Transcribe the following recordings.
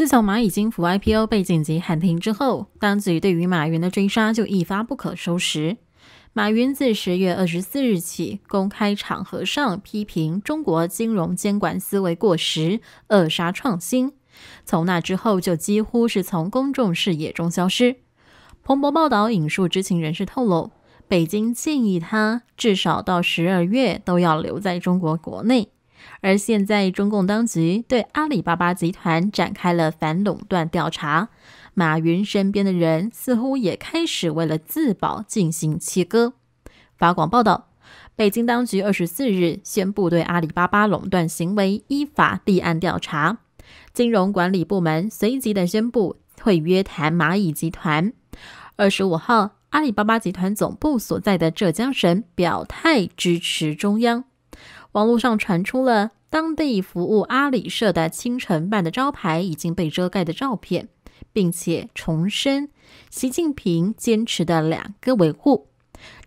自从蚂蚁金服 IPO 被紧急喊停之后，当局对于马云的追杀就一发不可收拾。马云自十月二十四日起，公开场合上批评中国金融监管思维过时，扼杀创新。从那之后，就几乎是从公众视野中消失。彭博报道引述知情人士透露，北京建议他至少到十二月都要留在中国国内。而现在，中共当局对阿里巴巴集团展开了反垄断调查，马云身边的人似乎也开始为了自保进行切割。法广报道，北京当局二十四日宣布对阿里巴巴垄断行为依法立案调查，金融管理部门随即的宣布会约谈蚂蚁集团。二十五号，阿里巴巴集团总部所在的浙江省表态支持中央。网络上传出了当地服务阿里社的清晨办的招牌已经被遮盖的照片，并且重申习近平坚持的两个维护。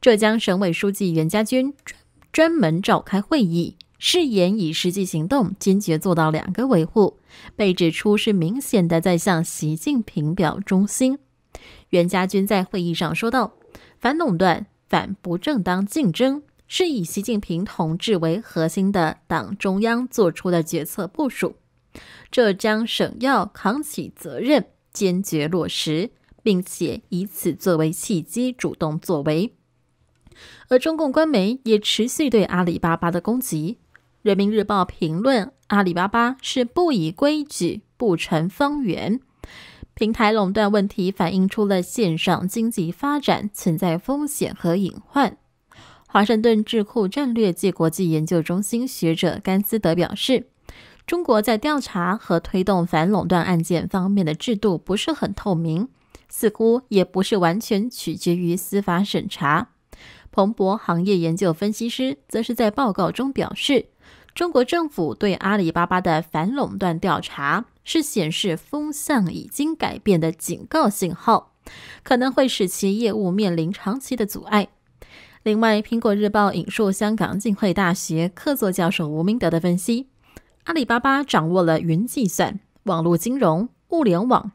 浙江省委书记袁家军专门召开会议，誓言以实际行动坚决做到两个维护，被指出是明显的在向习近平表忠心。袁家军在会议上说道：“反垄断，反不正当竞争。”是以习近平同志为核心的党中央作出的决策部署，浙江省要扛起责任，坚决落实，并且以此作为契机，主动作为。而中共官媒也持续对阿里巴巴的攻击，《人民日报》评论：“阿里巴巴是不以规矩，不成方圆。平台垄断问题反映出了线上经济发展存在风险和隐患。”华盛顿智库战略暨国际研究中心学者甘斯德表示，中国在调查和推动反垄断案件方面的制度不是很透明，似乎也不是完全取决于司法审查。彭博行业研究分析师则是在报告中表示，中国政府对阿里巴巴的反垄断调查是显示风向已经改变的警告信号，可能会使其业务面临长期的阻碍。另外，《苹果日报》引述香港浸会大学客座教授吴明德的分析，阿里巴巴掌握了云计算、网络金融、物联网、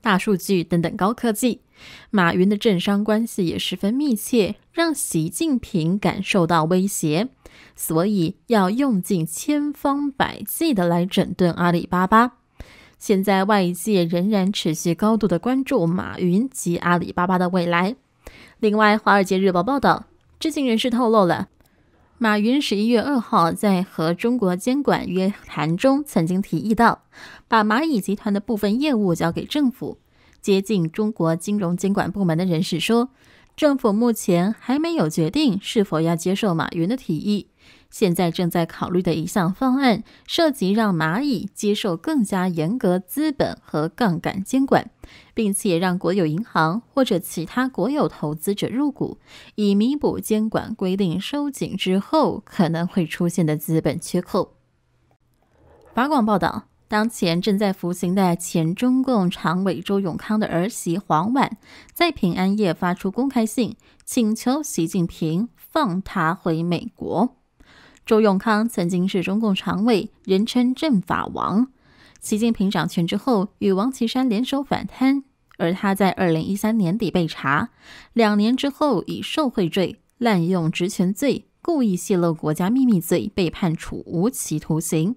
大数据等等高科技，马云的政商关系也十分密切，让习近平感受到威胁，所以要用尽千方百计的来整顿阿里巴巴。现在外界仍然持续高度的关注马云及阿里巴巴的未来。另外，《华尔街日报》报道，知情人士透露了，马云十一月二号在和中国监管约谈中曾经提议到，把蚂蚁集团的部分业务交给政府。接近中国金融监管部门的人士说，政府目前还没有决定是否要接受马云的提议。现在正在考虑的一项方案涉及让蚂蚁接受更加严格资本和杠杆监管，并且让国有银行或者其他国有投资者入股，以弥补监管规定收紧之后可能会出现的资本缺口。法广报道，当前正在服刑的前中共常委周永康的儿媳黄婉，在平安夜发出公开信，请求习近平放他回美国。周永康曾经是中共常委，人称“政法王”。习近平掌权之后，与王岐山联手反贪，而他在二零一三年底被查，两年之后以受贿罪、滥用职权罪、故意泄露国家秘密罪被判处无期徒刑。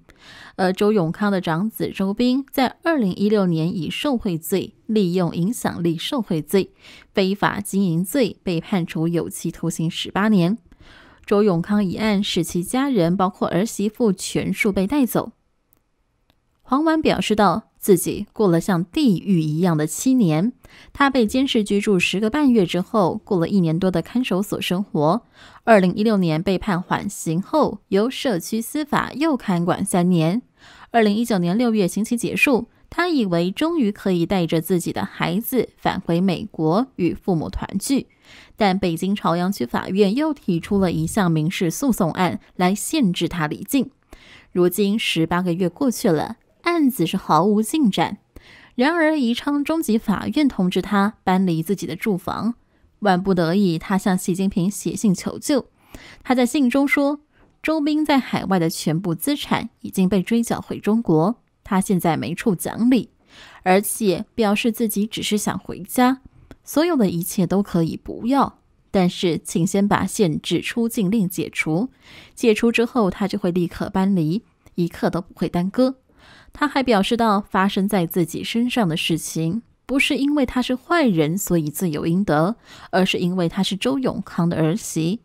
而周永康的长子周斌在二零一六年以受贿罪、利用影响力受贿罪、非法经营罪被判处有期徒刑十八年。周永康一案，使其家人包括儿媳妇全数被带走。黄婉表示，到自己过了像地狱一样的七年，他被监视居住十个半月之后，过了一年多的看守所生活。二零一六年被判缓刑后，由社区司法又看管三年。二零一九年六月，刑期结束，他以为终于可以带着自己的孩子返回美国与父母团聚。但北京朝阳区法院又提出了一项民事诉讼案来限制他离境。如今十八个月过去了，案子是毫无进展。然而宜昌中级法院通知他搬离自己的住房，万不得已，他向习近平写信求救。他在信中说：“周斌在海外的全部资产已经被追缴回中国，他现在没处讲理，而且表示自己只是想回家。”所有的一切都可以不要，但是请先把限制出境令解除。解除之后，他就会立刻搬离，一刻都不会耽搁。他还表示到，发生在自己身上的事情，不是因为他是坏人，所以自有应得，而是因为他是周永康的儿媳。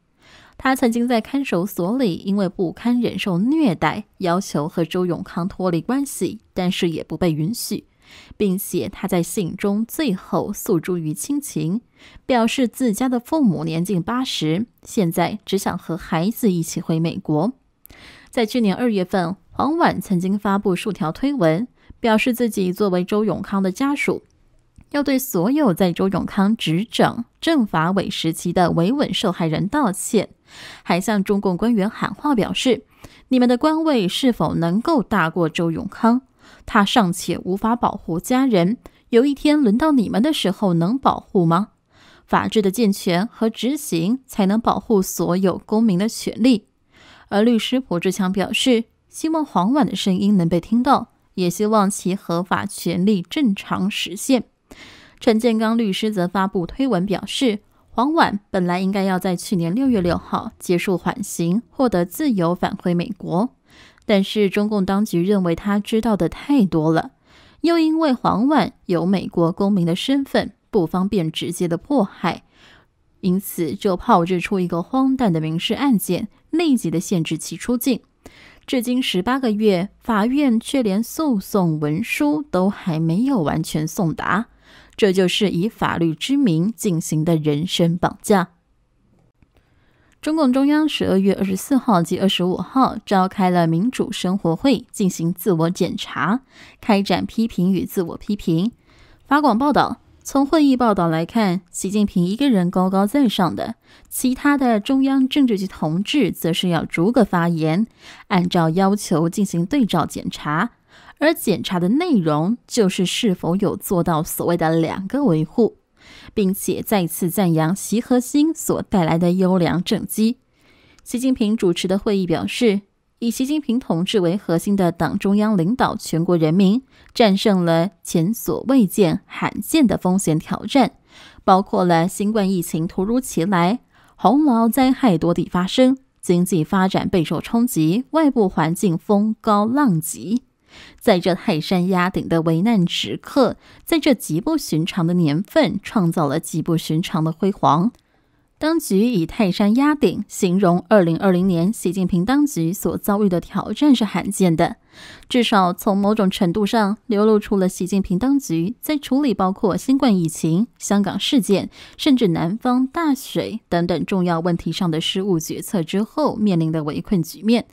他曾经在看守所里，因为不堪忍受虐待，要求和周永康脱离关系，但是也不被允许。并且他在信中最后诉诸于亲情，表示自家的父母年近八十，现在只想和孩子一起回美国。在去年二月份，黄婉曾经发布数条推文，表示自己作为周永康的家属，要对所有在周永康执政、政法委时期的维稳受害人道歉，还向中共官员喊话，表示你们的官位是否能够大过周永康？他尚且无法保护家人，有一天轮到你们的时候，能保护吗？法治的健全和执行才能保护所有公民的权利。而律师朴志强表示，希望黄婉的声音能被听到，也希望其合法权利正常实现。陈建刚律师则发布推文表示，黄婉本来应该要在去年六月六号结束缓刑，获得自由返回美国。但是中共当局认为他知道的太多了，又因为黄婉有美国公民的身份，不方便直接的迫害，因此就炮制出一个荒诞的民事案件，立即的限制其出境。至今十八个月，法院却连诉讼文书都还没有完全送达，这就是以法律之名进行的人身绑架。中共中央十二月二十四号及二十五号召开了民主生活会，进行自我检查，开展批评与自我批评。法广报道，从会议报道来看，习近平一个人高高在上的，其他的中央政治局同志则是要逐个发言，按照要求进行对照检查，而检查的内容就是是否有做到所谓的两个维护。并且再次赞扬习核心所带来的优良政绩。习近平主持的会议表示，以习近平同志为核心的党中央领导全国人民，战胜了前所未见罕见的风险挑战，包括了新冠疫情突如其来、洪涝灾害多地发生、经济发展备受冲击、外部环境风高浪急。在这泰山压顶的危难时刻，在这极不寻常的年份，创造了极不寻常的辉煌。当局以“泰山压顶”形容2020年习近平当局所遭遇的挑战是罕见的，至少从某种程度上流露出了习近平当局在处理包括新冠疫情、香港事件，甚至南方大水等等重要问题上的失误决策之后面临的围困局面。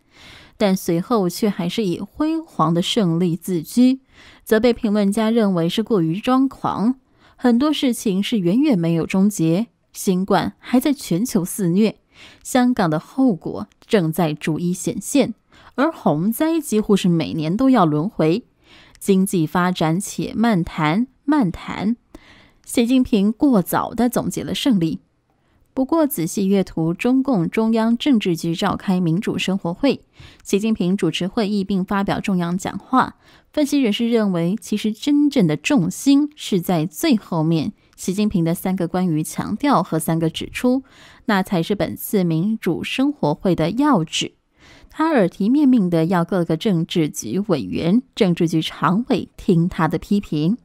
但随后却还是以辉煌的胜利自居，则被评论家认为是过于装狂。很多事情是远远没有终结，新冠还在全球肆虐，香港的后果正在逐一显现，而洪灾几乎是每年都要轮回。经济发展且慢谈，慢谈。习近平过早地总结了胜利。不过仔细阅读，中共中央政治局召开民主生活会，习近平主持会议并发表重要讲话。分析人士认为，其实真正的重心是在最后面。习近平的三个关于强调和三个指出，那才是本次民主生活会的要旨。他耳提面命地要各个政治局委员、政治局常委听他的批评。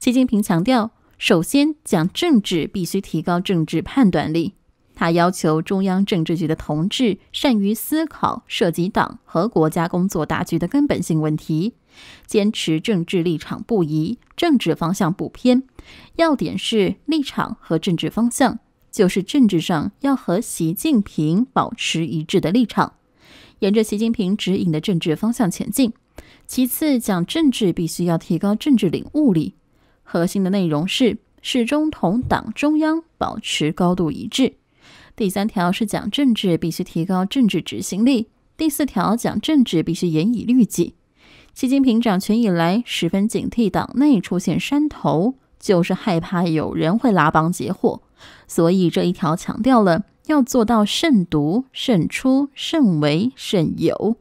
习近平强调。首先，讲政治必须提高政治判断力。他要求中央政治局的同志善于思考涉及党和国家工作大局的根本性问题，坚持政治立场不移，政治方向不偏。要点是立场和政治方向，就是政治上要和习近平保持一致的立场，沿着习近平指引的政治方向前进。其次，讲政治必须要提高政治领悟力。核心的内容是始终同党中央保持高度一致。第三条是讲政治，必须提高政治执行力。第四条讲政治，必须严以律己。习近平掌权以来，十分警惕党内出现山头，就是害怕有人会拉帮结伙。所以这一条强调了要做到慎独、慎出、慎为、慎有。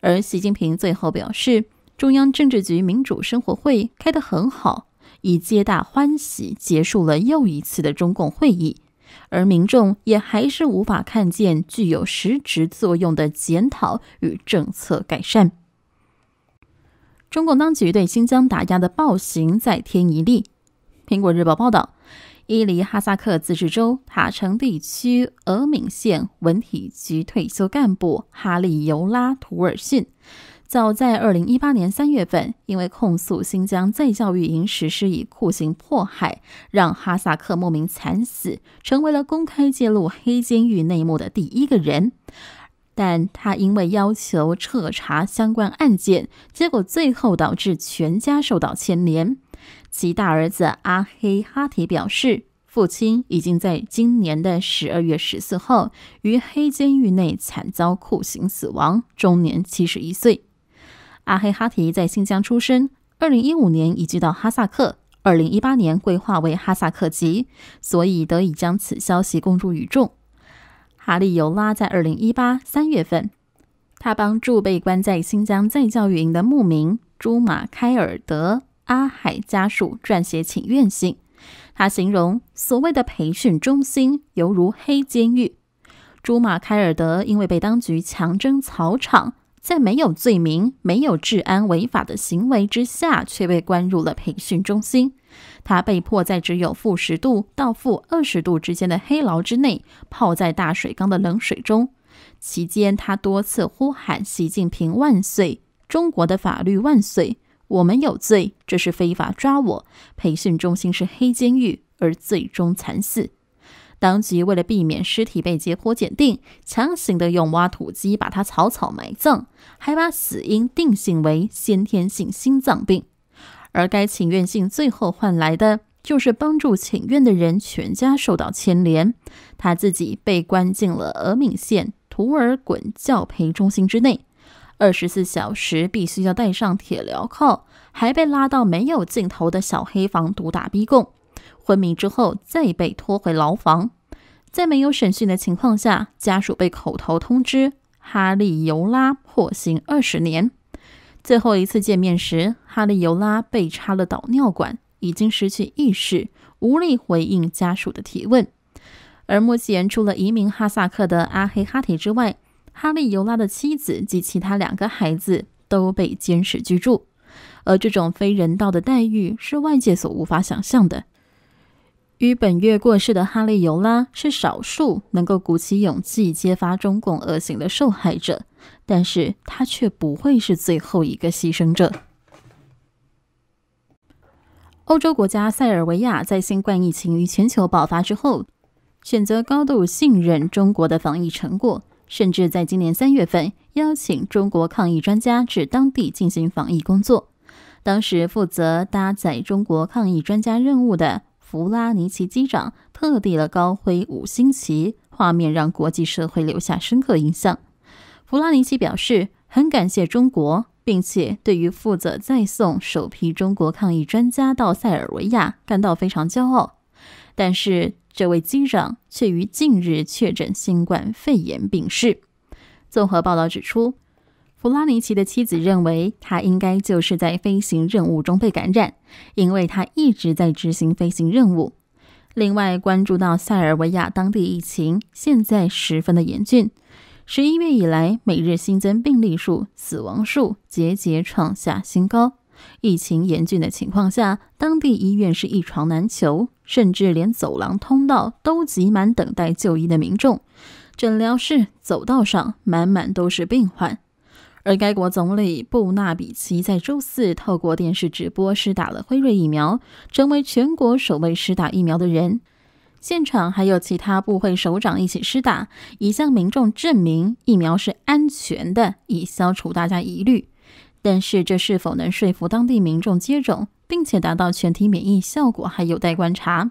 而习近平最后表示，中央政治局民主生活会开得很好。以皆大欢喜结束了又一次的中共会议，而民众也还是无法看见具有实质作用的检讨与政策改善。中共当局对新疆打压的暴行再添一例。苹果日报报道，伊犁哈萨克自治州塔城地区额敏县文体局退休干部哈利尤拉图尔逊早在二零一八年三月份，因为控诉新疆再教育营实施以酷刑迫害，让哈萨克牧民惨死，成为了公开揭露黑监狱内幕的第一个人。但他因为要求彻查相关案件，结果最后导致全家受到牵连。其大儿子阿黑哈提表示，父亲已经在今年的十二月十四号于黑监狱内惨遭酷刑死亡，终年七十一岁。阿黑哈提在新疆出生，二零一五年移居到哈萨克，二零一八年规划为哈萨克籍，所以得以将此消息公诸于众。哈利尤拉在二零一八三月份，他帮助被关在新疆再教育营的牧民朱马开尔德阿海家属撰写请愿信。他形容所谓的培训中心犹如黑监狱。朱马开尔德因为被当局强征草场。在没有罪名、没有治安违法的行为之下，却被关入了培训中心。他被迫在只有负十度到负二十度之间的黑牢之内，泡在大水缸的冷水中。期间，他多次呼喊“习近平万岁，中国的法律万岁，我们有罪，这是非法抓我，培训中心是黑监狱”，而最终惨死。当局为了避免尸体被解剖检定，强行的用挖土机把他草草埋葬，还把死因定性为先天性心脏病。而该请愿信最后换来的，就是帮助请愿的人全家受到牵连，他自己被关进了额敏县土尔衮教培中心之内，二十四小时必须要戴上铁镣铐，还被拉到没有尽头的小黑房毒打逼供。昏迷之后，再被拖回牢房，在没有审讯的情况下，家属被口头通知哈利尤拉获刑二十年。最后一次见面时，哈利尤拉被插了导尿管，已经失去意识，无力回应家属的提问。而目前，除了移民哈萨克的阿黑哈提之外，哈利尤拉的妻子及其他两个孩子都被监视居住，而这种非人道的待遇是外界所无法想象的。于本月过世的哈利尤拉是少数能够鼓起勇气揭发中共恶行的受害者，但是他却不会是最后一个牺牲者。欧洲国家塞尔维亚在新冠疫情于全球爆发之后，选择高度信任中国的防疫成果，甚至在今年三月份邀请中国抗疫专家至当地进行防疫工作。当时负责搭载中国抗疫专家任务的。弗拉尼奇机长特地了高挥五星旗，画面让国际社会留下深刻印象。弗拉尼奇表示很感谢中国，并且对于负责再送首批中国抗疫专家到塞尔维亚感到非常骄傲。但是这位机长却于近日确诊新冠肺炎病逝。综合报道指出。弗拉尼奇的妻子认为，他应该就是在飞行任务中被感染，因为他一直在执行飞行任务。另外，关注到塞尔维亚当地疫情现在十分的严峻，十一月以来，每日新增病例数、死亡数节节创下新高。疫情严峻的情况下，当地医院是一床难求，甚至连走廊通道都挤满等待就医的民众，诊疗室、走道上满满都是病患。而该国总理布纳比奇在周四透过电视直播施打了辉瑞疫苗，成为全国首位施打疫苗的人。现场还有其他部会首长一起施打，以向民众证明疫苗是安全的，以消除大家疑虑。但是，这是否能说服当地民众接种，并且达到全体免疫效果，还有待观察。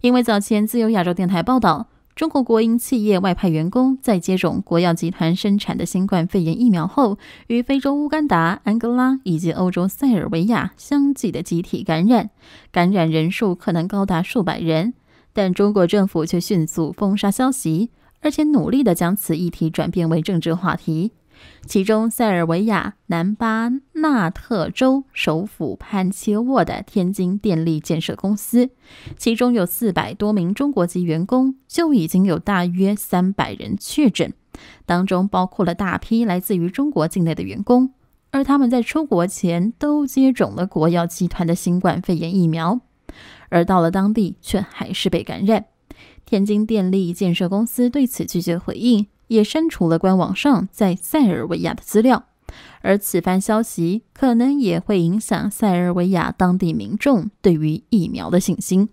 因为早前自由亚洲电台报道。中国国营企业外派员工在接种国药集团生产的新冠肺炎疫苗后，与非洲乌干达、安哥拉以及欧洲塞尔维亚相继的集体感染，感染人数可能高达数百人。但中国政府却迅速封杀消息，而且努力的将此议题转变为政治话题。其中，塞尔维亚南巴纳特州首府潘切沃的天津电力建设公司，其中有四百多名中国籍员工，就已经有大约三百人确诊，当中包括了大批来自于中国境内的员工，而他们在出国前都接种了国药集团的新冠肺炎疫苗，而到了当地却还是被感染。天津电力建设公司对此拒绝回应。也删除了官网上在塞尔维亚的资料，而此番消息可能也会影响塞尔维亚当地民众对于疫苗的信心。